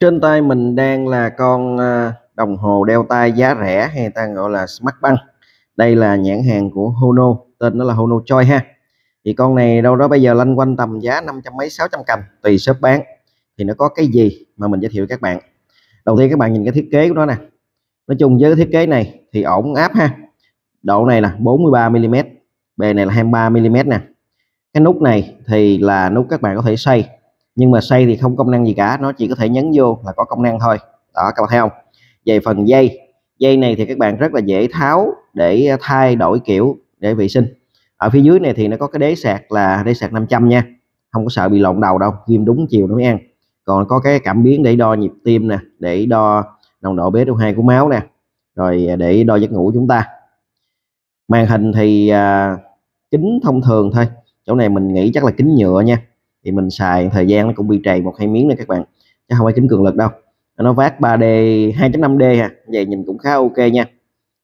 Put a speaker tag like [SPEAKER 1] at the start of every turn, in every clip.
[SPEAKER 1] trên tay mình đang là con à, đồng hồ đeo tay giá rẻ hay ta gọi là smart band đây là nhãn hàng của Hono tên nó là Hono Choi ha thì con này đâu đó bây giờ lanh quanh tầm giá 500 mấy 600 cầm tùy shop bán thì nó có cái gì mà mình giới thiệu các bạn đầu tiên các bạn nhìn cái thiết kế của nó nè nói chung với cái thiết kế này thì ổn áp ha độ này là 43 mm bề này là 23 mm nè cái nút này thì là nút các bạn có thể xoay nhưng mà xây thì không công năng gì cả nó chỉ có thể nhấn vô là có công năng thôi đó các bạn thấy không về phần dây dây này thì các bạn rất là dễ tháo để thay đổi kiểu để vệ sinh ở phía dưới này thì nó có cái đế sạc là đế sạc 500 nha không có sợ bị lộn đầu đâu ghim đúng chiều nó mới ăn còn có cái cảm biến để đo nhịp tim nè để đo nồng độ BO2 của máu nè rồi để đo giấc ngủ chúng ta màn hình thì à, kính thông thường thôi chỗ này mình nghĩ chắc là kính nhựa nha thì mình xài thời gian nó cũng bị trầy một hai miếng nữa các bạn chứ không phải kính cường lực đâu nó vát 3D 2.5D à vậy nhìn cũng khá ok nha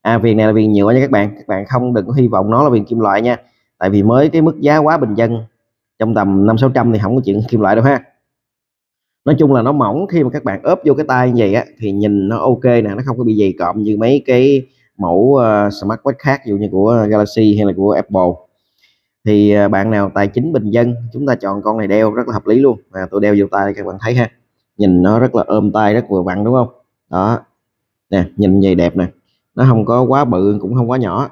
[SPEAKER 1] à viền này là viền nhựa nha các bạn các bạn không đừng có hy vọng nó là viền kim loại nha tại vì mới cái mức giá quá bình dân trong tầm năm sáu trăm thì không có chuyện kim loại đâu ha nói chung là nó mỏng khi mà các bạn ốp vô cái tay như vậy á thì nhìn nó ok nè nó không có bị dày cộm như mấy cái mẫu uh, smartwatch khác dụ như của Galaxy hay là của Apple thì à, bạn nào tài chính bình dân chúng ta chọn con này đeo rất là hợp lý luôn à, tôi đeo vô tay các bạn thấy ha nhìn nó rất là ôm tay rất vừa vặn đúng không đó nè nhìn vậy đẹp nè nó không có quá bự cũng không quá nhỏ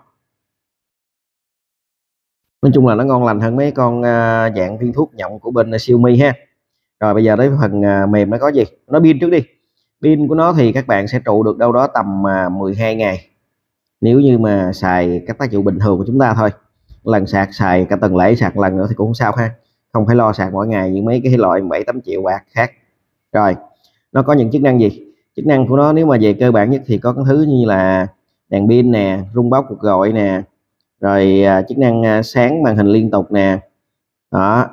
[SPEAKER 1] nói chung là nó ngon lành hơn mấy con à, dạng viên thuốc nhộng của bên siêu mi ha rồi bây giờ tới phần à, mềm nó có gì nó pin trước đi pin của nó thì các bạn sẽ trụ được đâu đó tầm uh, 12 ngày nếu như mà xài các tác dụng bình thường của chúng ta thôi lần sạc xài cả tuần lễ sạc lần nữa thì cũng không sao ha không phải lo sạc mỗi ngày những mấy cái loại 7 8 triệu bạc khác rồi nó có những chức năng gì chức năng của nó nếu mà về cơ bản nhất thì có cái thứ như là đèn pin nè rung báo cuộc gọi nè rồi à, chức năng à, sáng màn hình liên tục nè đó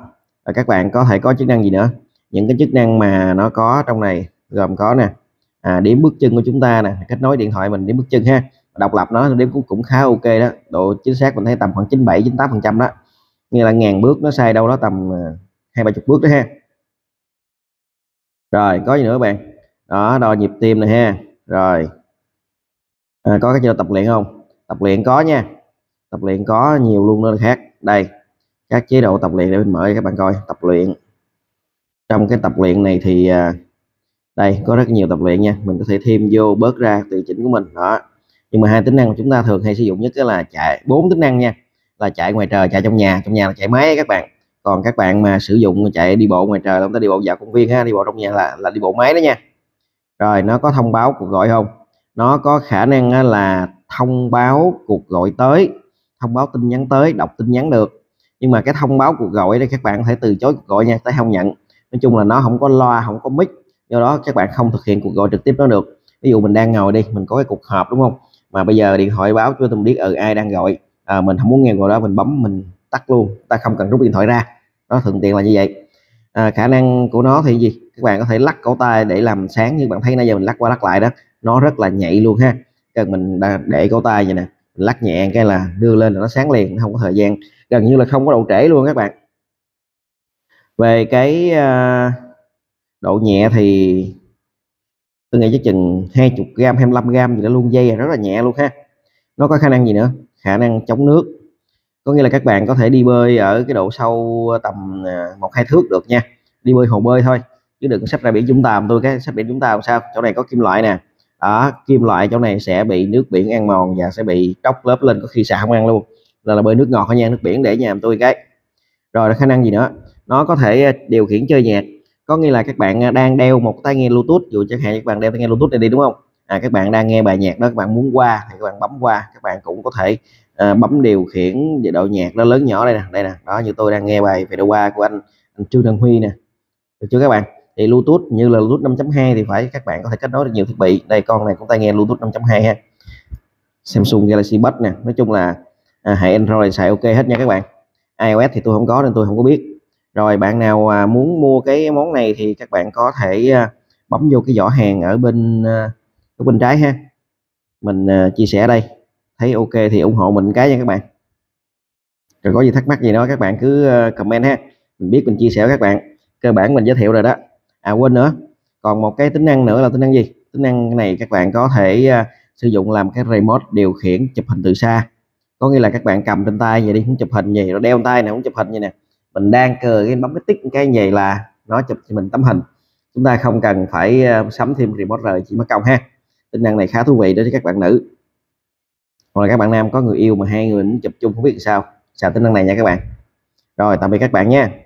[SPEAKER 1] rồi các bạn có thể có chức năng gì nữa những cái chức năng mà nó có trong này gồm có nè à, điểm bước chân của chúng ta nè kết nối điện thoại mình điểm bước chân ha độc lập nó đếm cũng, cũng khá ok đó độ chính xác mình thấy tầm khoảng 97 98 phần trăm đó như là ngàn bước nó sai đâu đó tầm ờ, hai ba chục bước đó ha rồi có gì nữa bạn đó đo nhịp tim này ha rồi à, có cái chế độ tập luyện không tập luyện có nha tập luyện có nhiều luôn nữa khác đây các chế độ tập luyện để mình mở cho các bạn coi tập luyện trong cái tập luyện này thì à, đây có rất nhiều tập luyện nha mình có thể thêm vô bớt ra tùy chỉnh của mình đó nhưng mà hai tính năng mà chúng ta thường hay sử dụng nhất là chạy bốn tính năng nha là chạy ngoài trời chạy trong nhà trong nhà là chạy máy các bạn còn các bạn mà sử dụng chạy đi bộ ngoài trời chúng ta đi bộ dạo công viên ha đi bộ trong nhà là là đi bộ máy đó nha rồi nó có thông báo cuộc gọi không nó có khả năng là thông báo cuộc gọi tới thông báo tin nhắn tới đọc tin nhắn được nhưng mà cái thông báo cuộc gọi đây các bạn có thể từ chối cuộc gọi nha tới không nhận nói chung là nó không có loa không có mic do đó các bạn không thực hiện cuộc gọi trực tiếp nó được ví dụ mình đang ngồi đi mình có cái cuộc họp đúng không mà bây giờ điện thoại báo cho tôi biết ừ ai đang gọi à, mình không muốn nghe gọi đó mình bấm mình tắt luôn ta không cần rút điện thoại ra nó thuận tiện là như vậy à, khả năng của nó thì gì các bạn có thể lắc cổ tay để làm sáng như bạn thấy nãy giờ mình lắc qua lắc lại đó nó rất là nhạy luôn ha cần mình để cổ tay vậy nè mình lắc nhẹ cái là đưa lên là nó sáng liền không có thời gian gần như là không có độ trễ luôn các bạn về cái uh, độ nhẹ thì tôi nghĩ chắc chừng 20 gram 25 gram gì đó luôn dây rất là nhẹ luôn ha nó có khả năng gì nữa khả năng chống nước có nghĩa là các bạn có thể đi bơi ở cái độ sâu tầm à, một hai thước được nha đi bơi hồ bơi thôi chứ đừng sách ra biển chúng ta tôi cái sách biển chúng ta làm sao chỗ này có kim loại nè đó kim loại chỗ này sẽ bị nước biển ăn mòn và sẽ bị tróc lớp lên có khi xà không ăn luôn là, là bơi nước ngọt thôi nha nước biển để nhà tôi cái rồi khả năng gì nữa nó có thể à, điều khiển chơi nhạc có nghĩa là các bạn à, đang đeo một tai nghe bluetooth dù chẳng hạn các bạn đeo tai nghe bluetooth này đi đúng không à, các bạn đang nghe bài nhạc đó các bạn muốn qua thì các bạn bấm qua các bạn cũng có thể à, bấm điều khiển về độ nhạc nó lớn nhỏ đây nè đây nè đó như tôi đang nghe bài về độ qua của anh, anh Trương Đăng Huy nè được chưa các bạn thì Bluetooth như là Bluetooth 5.2 thì phải các bạn có thể kết nối được nhiều thiết bị đây con này cũng tai nghe Bluetooth 5.2 ha Samsung Galaxy Buds nè nói chung là à, hệ Android xài ok hết nha các bạn iOS thì tôi không có nên tôi không có biết rồi bạn nào à, muốn mua cái món này thì các bạn có thể à, bấm vô cái giỏ hàng ở bên à, ở bên trái ha mình chia sẻ đây thấy ok thì ủng hộ mình cái nha các bạn rồi có gì thắc mắc gì đó các bạn cứ comment ha mình biết mình chia sẻ với các bạn cơ bản mình giới thiệu rồi đó à quên nữa còn một cái tính năng nữa là tính năng gì tính năng này các bạn có thể sử dụng làm cái remote điều khiển chụp hình từ xa có nghĩa là các bạn cầm trên tay vậy đi cũng chụp hình gì rồi đeo tay này cũng chụp hình vậy nè mình đang cờ cái bấm cái tích cái gì là nó chụp cho mình tấm hình chúng ta không cần phải ờ, sắm thêm remote rời chỉ mất công ha tính năng này khá thú vị đối với các bạn nữ hoặc là các bạn nam có người yêu mà hai người chụp chung không biết sao xài tính năng này nha các bạn rồi tạm biệt các bạn nha